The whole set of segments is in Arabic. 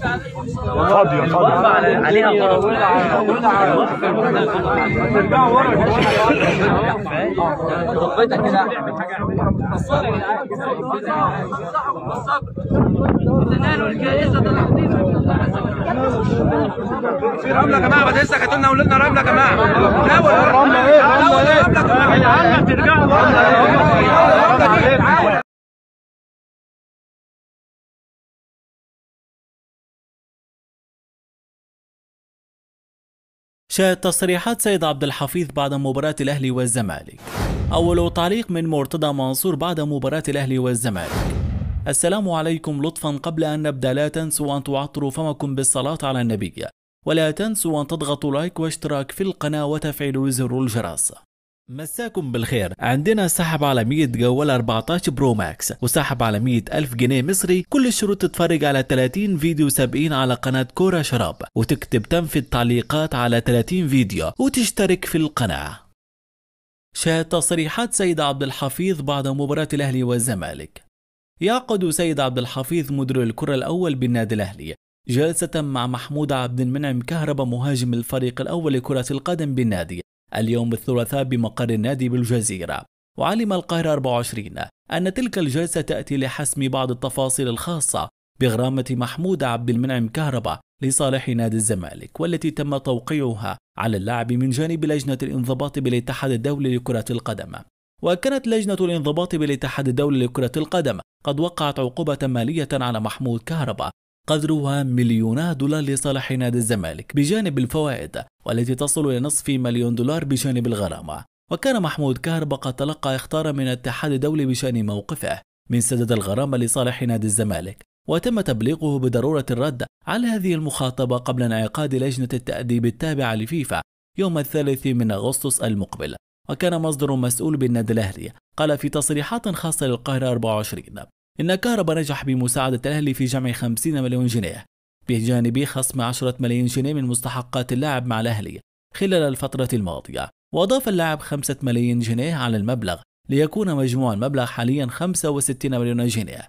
فاضيه فاضيه عليها ترجعوا ورا ربيتك كده اعمل حاجه اعملها الصبر تنالوا الجائزه ده في رمله يا جماعه بدرسها كانت لنا رمله يا جماعه ناول إيه؟ رمله ايه رمله ايه رمله ترجعوا إيه؟ ورا شاهد تصريحات سيد عبد الحفيظ بعد مباراة الأهلي والزمالك أول تعليق من مرتضى منصور بعد مباراة الأهلي والزمالك السلام عليكم لطفا قبل أن نبدأ لا تنسوا أن تعطروا فمكم بالصلاة على النبي ولا تنسوا أن تضغطوا لايك واشتراك في القناة وتفعيلوا زر الجرس مساكم بالخير عندنا سحب على 100 جوال 14 برو ماكس وسحب على 100 ألف جنيه مصري كل الشروط تتفرج على 30 فيديو 70 على قناة كورة شراب وتكتب تم في التعليقات على 30 فيديو وتشترك في القناة شاهد تصريحات سيد عبد الحفيظ بعد مباراة الأهلي والزمالك يعقد سيد عبد الحفيظ مدير الكرة الأول بالنادي الأهلي جلسة مع محمود عبد المنعم كهربا مهاجم الفريق الأول لكرة القدم بالنادي اليوم الثلاثاء بمقر النادي بالجزيرة وعلم القاهرة 24 أن تلك الجلسة تأتي لحسم بعض التفاصيل الخاصة بغرامة محمود عبد المنعم كهربا لصالح نادي الزمالك والتي تم توقيعها على اللعب من جانب لجنة الانضباط بالاتحاد الدولي لكرة القدم وكانت لجنة الانضباط بالاتحاد الدولي لكرة القدم قد وقعت عقوبة مالية على محمود كهربا قدرها مليونا دولار لصالح نادي الزمالك بجانب الفوائد والتي تصل إلى نصف مليون دولار بجانب الغرامة وكان محمود كهرب قد تلقى إخطارا من الاتحاد الدولي بشأن موقفه من سدد الغرامة لصالح نادي الزمالك وتم تبليغه بضرورة الرد على هذه المخاطبة قبل انعقاد لجنة التأديب التابعة لفيفا يوم الثالث من أغسطس المقبل وكان مصدر مسؤول بالنادي الأهلي قال في تصريحات خاصة للقاهرة 24 إن كهربا نجح بمساعدة الأهلي في جمع 50 مليون جنيه بجانب خصم 10 ملايين جنيه من مستحقات اللاعب مع الأهلي خلال الفترة الماضية وأضاف اللاعب 5 ملايين جنيه على المبلغ ليكون مجموع المبلغ حاليا 65 مليون جنيه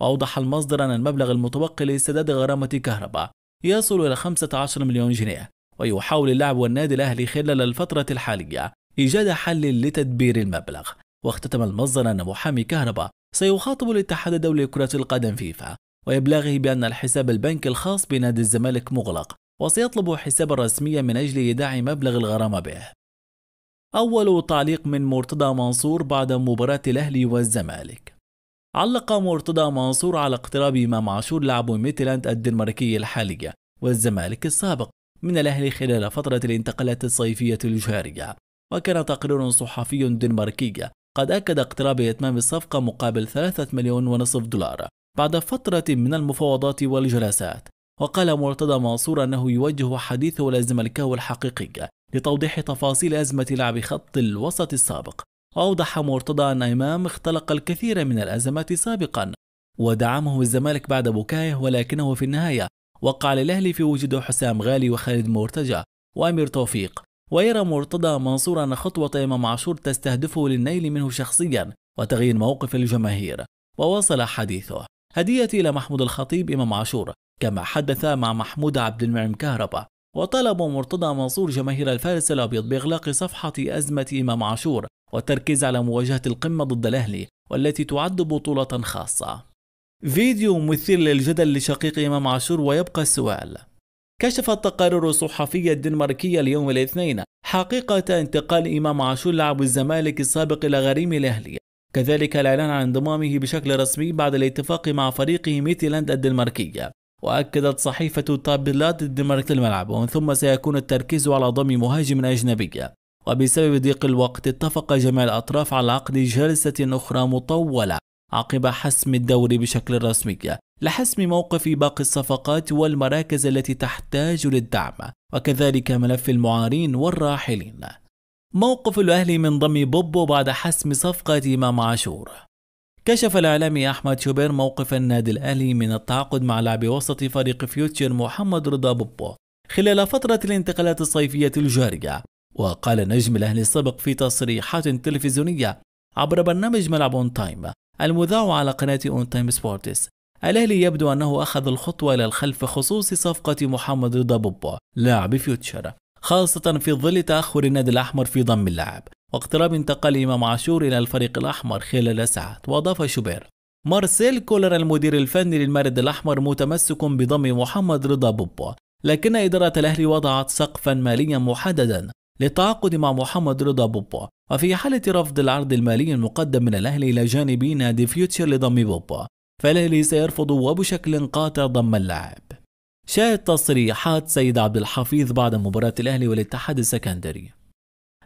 وأوضح المصدر أن المبلغ المتبقي لسداد غرامة كهرباء يصل إلى 15 مليون جنيه ويحاول اللاعب والنادي الأهلي خلال الفترة الحالية إيجاد حل لتدبير المبلغ واختتم المصدر أن محامي كهرباء سيخاطب الاتحاد الدولي لكرة القدم فيفا ويبلغه بأن الحساب البنكي الخاص بنادي الزمالك مغلق وسيطلب حسابا رسميا من أجل إيداع مبلغ الغرامة به أول تعليق من مرتضى منصور بعد مباراة الأهلي والزمالك علق مرتضى منصور على اقتراب إمام عاشور لاعب ميتلاند الدنماركي الحالية والزمالك السابق من الأهلي خلال فترة الانتقالات الصيفية الجارية وكان تقرير صحفي دنماركي قد أكد اقتراب إتمام الصفقة مقابل 3 مليون ونصف دولار بعد فترة من المفاوضات والجلسات وقال مرتضى منصور أنه يوجه حديثه إلى الكهو الحقيقي لتوضيح تفاصيل أزمة لعب خط الوسط السابق وأوضح مرتضى أن إمام اختلق الكثير من الأزمات سابقا ودعمه الزمالك بعد بكائه ولكنه في النهاية وقع للأهلي في وجود حسام غالي وخالد مرتجى وأمير توفيق ويرى مرتضى منصور أن خطوة إمام عاشور تستهدفه للنيل منه شخصيا وتغيير موقف الجماهير وواصل حديثه هديتي إلى محمود الخطيب إمام عاشور كما حدث مع محمود عبد المنعم كهرباء وطلب مرتضى منصور جماهير الفارس الأبيض بإغلاق صفحة أزمة إمام عاشور والتركيز على مواجهة القمة ضد الأهلي والتي تعد بطولة خاصة فيديو مثير للجدل لشقيق إمام عاشور ويبقى السؤال كشفت تقارير صحفية دنماركية اليوم الاثنين حقيقة انتقال إمام عاشور لاعب الزمالك السابق إلى غريم الأهلي كذلك الإعلان عن انضمامه بشكل رسمي بعد الاتفاق مع فريقه ميتيلاند الدنماركية وأكدت صحيفة تابلات الدنمارك الملعب ومن ثم سيكون التركيز على ضم مهاجم أجنبي وبسبب ضيق الوقت اتفق جميع الأطراف على عقد جلسة أخرى مطولة عقب حسم الدوري بشكل رسمي لحسم موقف باقي الصفقات والمراكز التي تحتاج للدعم وكذلك ملف المعارين والراحلين موقف الأهلي من ضم بوبو بعد حسم صفقة إمام عاشور كشف الإعلامي أحمد شوبير موقف النادي الأهلي من التعاقد مع لاعب وسط فريق فيوتشر محمد رضا بوبو خلال فترة الانتقالات الصيفية الجارية وقال نجم الأهلي السابق في تصريحات تلفزيونية عبر برنامج ملعب تايم المذاع على قناة اون تايم سبورتس الأهلي يبدو أنه أخذ الخطوة إلى الخلف بخصوص صفقة محمد رضا بوبو لاعب فيوتشر خاصة في ظل تأخر النادي الأحمر في ضم اللاعب واقتراب انتقال إمام عاشور إلى الفريق الأحمر خلال ساعات وأضاف شوبير مارسيل كولر المدير الفني للمارد الأحمر متمسك بضم محمد رضا بوبو لكن إدارة الأهلي وضعت سقفا ماليا محددا للتعاقد مع محمد رضا بوبا وفي حالة رفض العرض المالي المقدم من الأهلي إلى جانبي نادي فيوتشر لضم بوبا فالأهلي سيرفض وبشكل قاطع ضم اللاعب شاهد تصريحات سيد عبد الحفيظ بعد مباراة الأهلي والاتحاد السكندري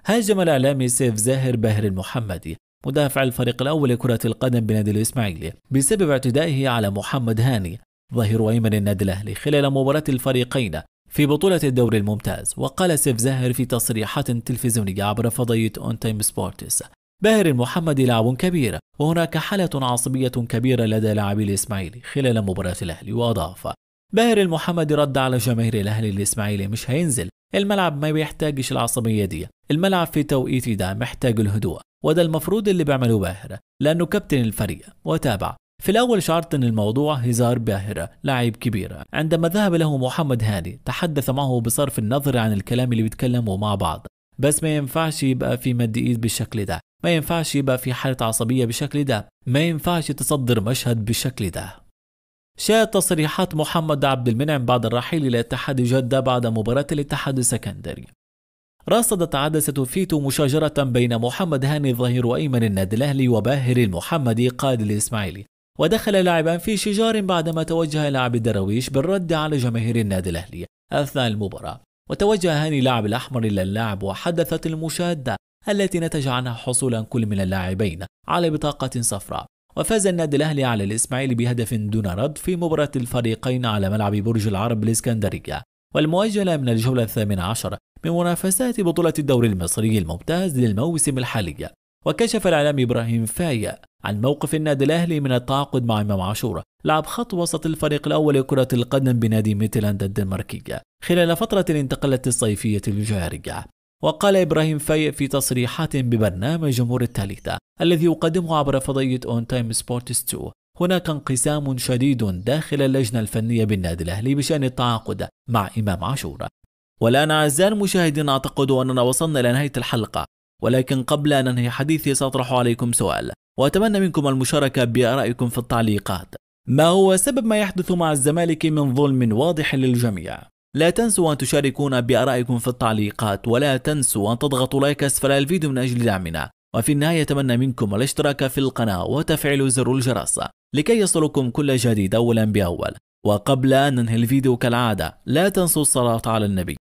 هاجم الإعلامي سيف زاهر باهر المحمدي مدافع الفريق الأول لكرة القدم بنادي الإسماعيلي بسبب اعتدائه على محمد هاني ظهير أيمن النادي الأهلي خلال مباراة الفريقين في بطولة الدوري الممتاز وقال سيف زاهر في تصريحات تلفزيونية عبر فضية أون تايم سبورتس باهر المحمدي لاعب كبير وهناك حالة عصبية كبيرة لدى لاعبي الإسماعيلي خلال مباراة الأهلي وأضاف باهر المحمدي رد على جماهير الأهلي الإسماعيلي مش هينزل الملعب ما بيحتاجش العصبية دي الملعب في توقيت ده محتاج الهدوء وده المفروض اللي بيعمله باهر لأنه كابتن الفريق وتابع في الأول شعرت أن الموضوع هزار باهرة لعيب كبيرة عندما ذهب له محمد هاني تحدث معه بصرف النظر عن الكلام اللي بيتكلموا مع بعض بس ما ينفعش يبقى في مد ايد بالشكل ده ما ينفعش يبقى في حالة عصبية بالشكل ده ما ينفعش تصدر مشهد بالشكل ده شاءت تصريحات محمد عبد المنعم بعد الرحيل إلى اتحاد جدة بعد مباراة الاتحاد السكندري رصدت عدسة فيتو مشاجرة بين محمد هاني ظهير وأيمن النادي الأهلي وباهر المحمدي قائد الإسماعيلي ودخل لاعبا في شجار بعدما توجه لاعب الدراويش بالرد على جماهير النادي الأهلي أثناء المباراة وتوجه هاني لاعب الأحمر إلى اللاعب وحدثت المشادة التي نتج عنها حصول كل من اللاعبين على بطاقة صفراء وفاز النادي الأهلي على الإسماعيلي بهدف دون رد في مباراة الفريقين على ملعب برج العرب الإسكندرية والمؤجلة من الجولة الثامنة عشر من منافسات بطولة الدوري المصري الممتاز للموسم الحالي وكشف الإعلام إبراهيم فايا عن موقف النادي الأهلي من التعاقد مع إمام عاشور لعب خط وسط الفريق الأول لكرة القدم بنادي ميتلاند الدنماركية خلال فترة انتقلت الصيفية الجارية وقال إبراهيم فايق في تصريحات ببرنامج جمهور الثالثة الذي يقدمه عبر فضية أون تايم سبورتس 2 هناك انقسام شديد داخل اللجنة الفنية بالنادي الأهلي بشأن التعاقد مع إمام عاشور والآن أعزائي المشاهدين أعتقد أننا وصلنا إلى نهاية الحلقة ولكن قبل أن أنهي حديثي سأطرح عليكم سؤال وأتمنى منكم المشاركة بآرائكم في التعليقات ما هو سبب ما يحدث مع الزمالك من ظلم واضح للجميع؟ لا تنسوا أن تشاركونا بآرائكم في التعليقات ولا تنسوا أن تضغطوا لايك أسفل الفيديو من أجل دعمنا وفي النهاية أتمنى منكم الاشتراك في القناة وتفعيل زر الجرس لكي يصلكم كل جديد أولا بأول وقبل أن ننهي الفيديو كالعادة لا تنسوا الصلاة على النبي